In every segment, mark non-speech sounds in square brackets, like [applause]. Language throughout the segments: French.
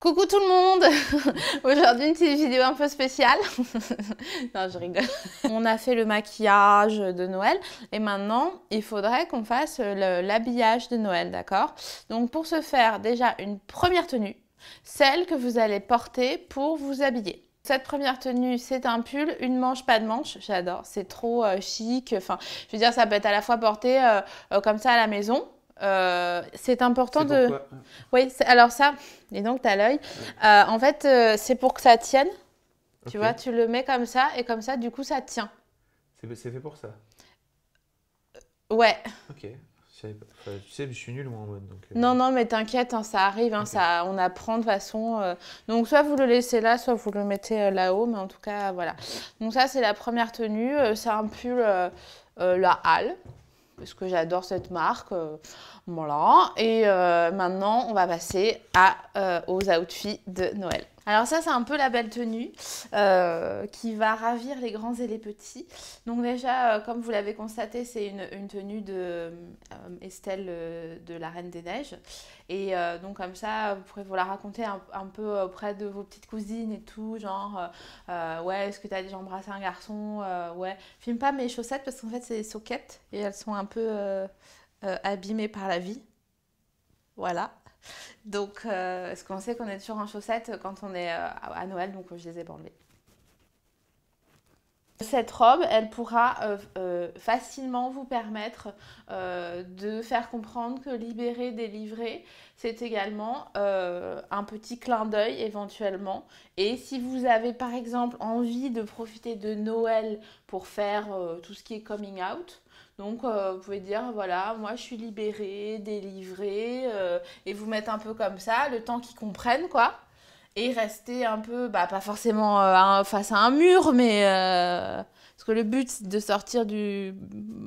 Coucou tout le monde [laughs] Aujourd'hui une petite vidéo un peu spéciale. [laughs] non, je rigole. On a fait le maquillage de Noël et maintenant il faudrait qu'on fasse l'habillage de Noël, d'accord Donc pour ce faire, déjà une première tenue, celle que vous allez porter pour vous habiller. Cette première tenue, c'est un pull, une manche, pas de manche, j'adore, c'est trop euh, chic. Enfin, je veux dire, ça peut être à la fois porté euh, euh, comme ça à la maison, euh, c'est important de. Oui, alors ça, et donc tu as l'œil. Euh, en fait, euh, c'est pour que ça tienne. Tu vois, tu le mets comme ça et comme ça, du coup, ça tient. C'est fait pour ça Ouais. Ok. tu sais, je suis nul moi en mode. Non, non, mais t'inquiète, hein, ça arrive, hein, ça, on apprend de façon. Donc, soit vous le laissez là, soit vous le mettez là-haut, mais en tout cas, voilà. Donc, ça, c'est la première tenue. c'est un pull, la halle parce que j'adore cette marque. Euh, voilà. Et euh, maintenant, on va passer euh, aux outfits de Noël. Alors ça, c'est un peu la belle tenue euh, qui va ravir les grands et les petits. Donc déjà, euh, comme vous l'avez constaté, c'est une, tenue de euh, Estelle de la Reine des Neiges. Et donc comme ça, vous pourrez vous la raconter un, peu auprès de vos petites cousines et tout, genre, ouais, est-ce que tu as déjà embrassé un garçon Ouais, filme pas mes chaussettes parce qu'en fait, c'est des soquettes et elles sont un peu abîmées par la vie. Voilà. Donc, euh, ce qu'on sait qu'on est toujours en chaussettes quand on est euh, à Noël, donc je les ai bandées. Cette robe, elle pourra euh, euh, facilement vous permettre de faire comprendre que libérer, délivrer, c'est également un petit clin d'œil éventuellement. Et si vous avez par exemple envie de profiter de Noël pour faire tout ce qui est coming out, donc euh, vous pouvez dire voilà, moi je suis libérée, délivrée, euh, et vous mettre un peu comme ça, le temps qu'ils comprennent quoi. Et rester un peu, bah, pas forcément euh, face à un mur, mais. parce que le but c'est de sortir du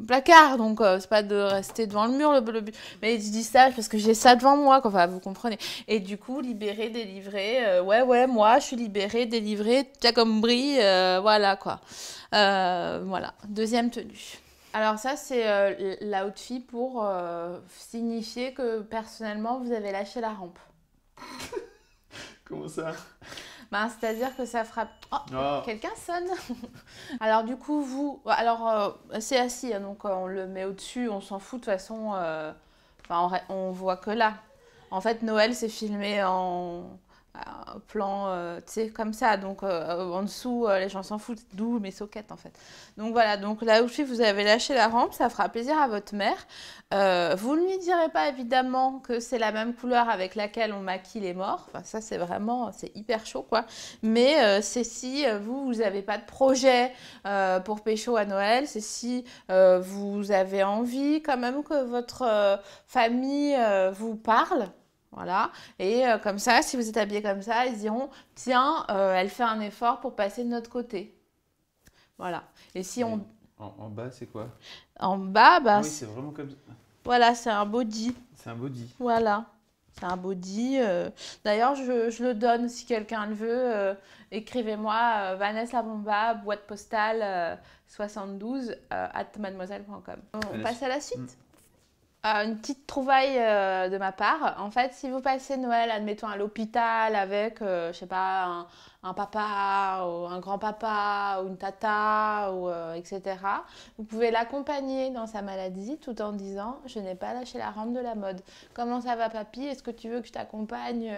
placard, donc c'est pas de rester devant le mur. Le, but. Mais je dis ça parce que j'ai ça devant moi, quoi, enfin, vous comprenez. Et du coup, libérée, délivrée, ouais, ouais, moi je suis libérée, délivrée, t'as comme Brie. voilà quoi. voilà, deuxième tenue. Alors ça, c'est euh, l'outfit pour euh, signifier que personnellement, vous avez lâché la rampe. [laughs] Comment ça ben, C'est-à-dire que ça frappe... Oh, ah. Quelqu'un sonne [laughs] Alors du coup, vous... Alors, euh, c'est assis, hein, donc on le met au-dessus, on s'en fout de toute façon. Enfin, on, on voit que là. En fait, Noël, s'est filmé en un plan, euh, tu sais, comme ça. Donc, euh, euh, en dessous, les gens s'en foutent. D'où mes soquettes, en fait. Donc, voilà. Donc, là où je suis, vous avez lâché la rampe. Ça fera plaisir à votre mère. vous ne lui direz pas, évidemment, que c'est la même couleur avec laquelle on maquille les morts. Enfin, ça, c'est vraiment... C'est hyper chaud, quoi. Mais c'est si vous, vous n'avez pas de projet pour Pécho à Noël. C'est si vous avez envie, quand même, que votre famille vous parle. Voilà. Et euh, comme ça, si vous êtes habillé comme ça, ils diront tiens, euh, elle fait un effort pour passer de notre côté. Voilà. Et si on. En, bas, c'est quoi En bas, bah. oui, c'est vraiment comme ça. Voilà, c'est un body. C'est un body. Voilà. C'est un body. Euh. D'ailleurs, je, le donne si quelqu'un le veut. Écrivez-moi Vanessa La Bomba, boîte postale 72 at mademoiselle.com. On passe à la suite. Mm. Euh, une petite trouvaille euh, de ma part. En fait, si vous passez Noël, admettons, à l'hôpital avec, je euh, je sais pas, un, papa ou un grand-papa ou une tata, ou, etc., vous pouvez l'accompagner dans sa maladie tout en disant Je n'ai pas lâché la rampe de la mode. Comment ça va, papy Est-ce que tu veux que je t'accompagne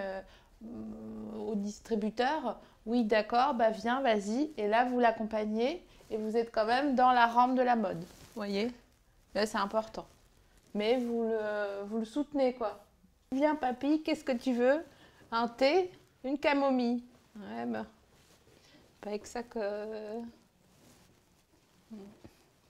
au distributeur Oui, d'accord, bah viens, vas-y. Et là, vous l'accompagnez et vous êtes quand même dans la rampe de la mode. Vous voyez Là, c'est important mais vous le, vous le soutenez, quoi. Viens, papy, qu'est-ce que tu veux Un thé Une camomille Ouais, ben, pas avec ça que...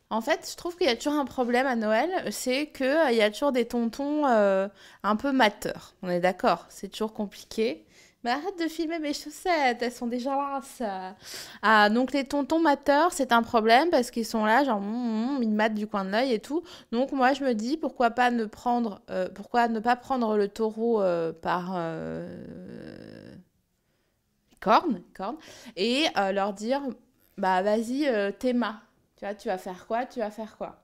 En fait, je trouve qu'il y a toujours un problème à Noël, c'est qu'il euh, y a toujours des tontons euh, un peu mateurs. On est d'accord, c'est toujours compliqué. Mais arrête de filmer mes chaussettes, elles sont déjà ça Ah, donc les tontons mateurs, c'est un problème parce qu'ils sont là, genre, mm, mm, mm, ils matent du coin de l'œil et tout. Donc moi, je me dis, pourquoi pas ne prendre, euh, pourquoi ne pas prendre le taureau euh, par euh, corne, et leur dire, bah vas-y, Théma, tu vois, tu vas faire quoi, tu vas faire quoi.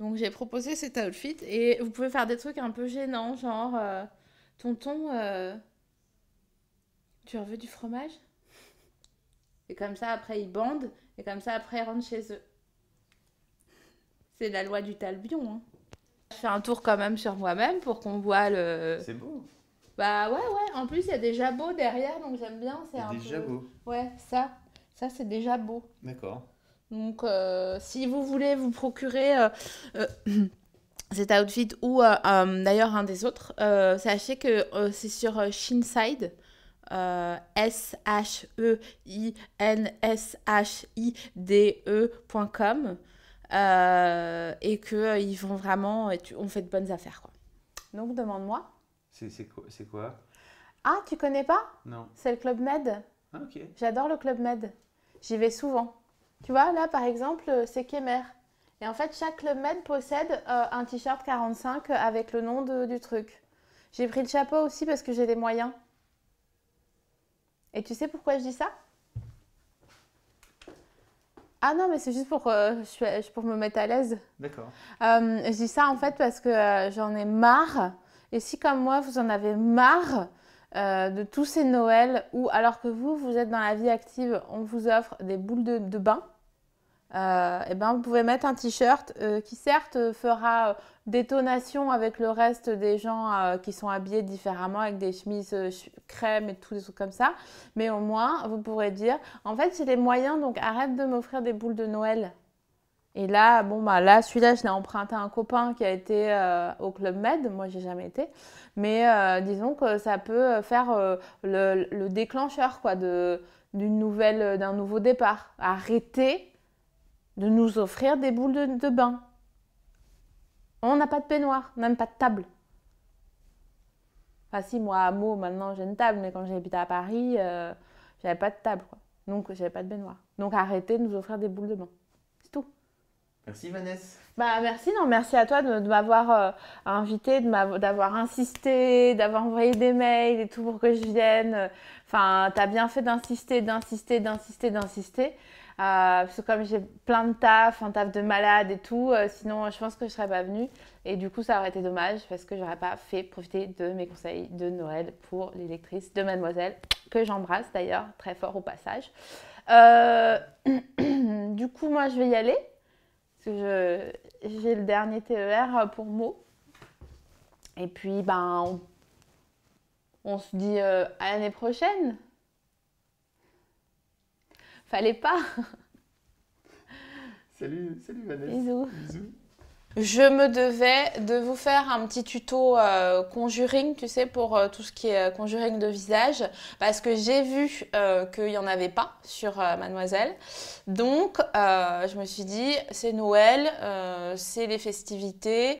Donc j'ai proposé cet outfit et vous pouvez faire des trucs un peu gênants, genre tonton tu veux du fromage Et comme ça, après, ils bandent, et comme ça, après, ils rentrent chez eux. C'est la loi du talbion. Hein. Je fais un tour quand même sur moi-même pour qu'on voit le. C'est beau. Bah ouais, ouais. En plus, il y a des jabots derrière, donc j'aime bien. C'est un des jabots. Ouais, ça. Ça, c'est des jabots. D'accord. Donc, euh, si vous voulez vous procurer euh, euh, [clears throat] cet outfit ou d'ailleurs un des autres, sachez que c'est sur Shinside. Euh, S-H-E-I-N-S-H-I-D-E.com e euh, et qu'ils euh, vont vraiment. Euh, on fait de bonnes affaires. Quoi. Donc, demande-moi. C'est quoi, quoi Ah, tu connais pas Non. C'est le Club Med. Ah, ok. J'adore le Club Med. J'y vais souvent. Tu vois, là, par exemple, c'est Kemer. Et en fait, chaque Club Med possède un t-shirt 45 avec le nom de, du truc. J'ai pris le chapeau aussi parce que j'ai des moyens. Et tu sais pourquoi je dis ça ah non, mais c'est juste pour, euh, pour me mettre à l'aise. D'accord. Euh, je dis ça en fait parce que euh, j'en ai marre. Et si comme moi, vous en avez marre de tous ces Noëls où alors que vous, vous êtes dans la vie active, on vous offre des boules de bain euh, eh ben, vous pouvez mettre un t-shirt euh, qui certes fera euh, détonation avec le reste des gens qui sont habillés différemment avec des chemises crème et tout des trucs comme ça, mais au moins vous pourrez dire en fait j'ai les moyens donc arrête de m'offrir des boules de Noël. Et là bon bah là celui-là je l'ai emprunté à un copain qui a été au club Med, moi j'ai jamais été, mais disons que ça peut faire le, déclencheur quoi d'une nouvelle d'un nouveau départ. Arrêtez de nous offrir des boules de, bain. On n'a pas de baignoire, même pas de table. Ah si, moi, à Meaux, maintenant, j'ai une table, mais quand j'habitais à Paris, euh, j'avais pas de table, quoi. Donc, j'avais pas de baignoire. Donc, arrêtez de nous offrir des boules de bain. C'est tout. Merci, Vanessa. Bah, merci, non, merci à toi de, m'avoir euh, invité, d'avoir insisté, d'avoir envoyé des mails et tout pour que je vienne. Enfin, t'as bien fait d'insister, d'insister, d'insister, d'insister. Euh, parce que comme j'ai plein de taf, un taf de malade et tout, euh, sinon je pense que je serais pas venue. Et du coup, ça aurait été dommage parce que je n'aurais pas fait profiter de mes conseils de Noël pour l'électrice de Mademoiselle, que j'embrasse d'ailleurs très fort au passage. Euh, [clears throat] du coup, moi, je vais y aller. Parce que j'ai le dernier TER pour mots. Et puis, ben, on, se dit à l'année prochaine. Fallait pas. [laughs] Salut, salut Vanessa. Bisous. Bisous. Je me devais de vous faire un petit tuto euh, conjuring, tu sais, pour euh, tout ce qui est euh, conjuring de visage, parce que j'ai vu qu'il n'y en avait pas sur Mademoiselle. Donc, je me suis dit, c'est Noël, c'est les festivités,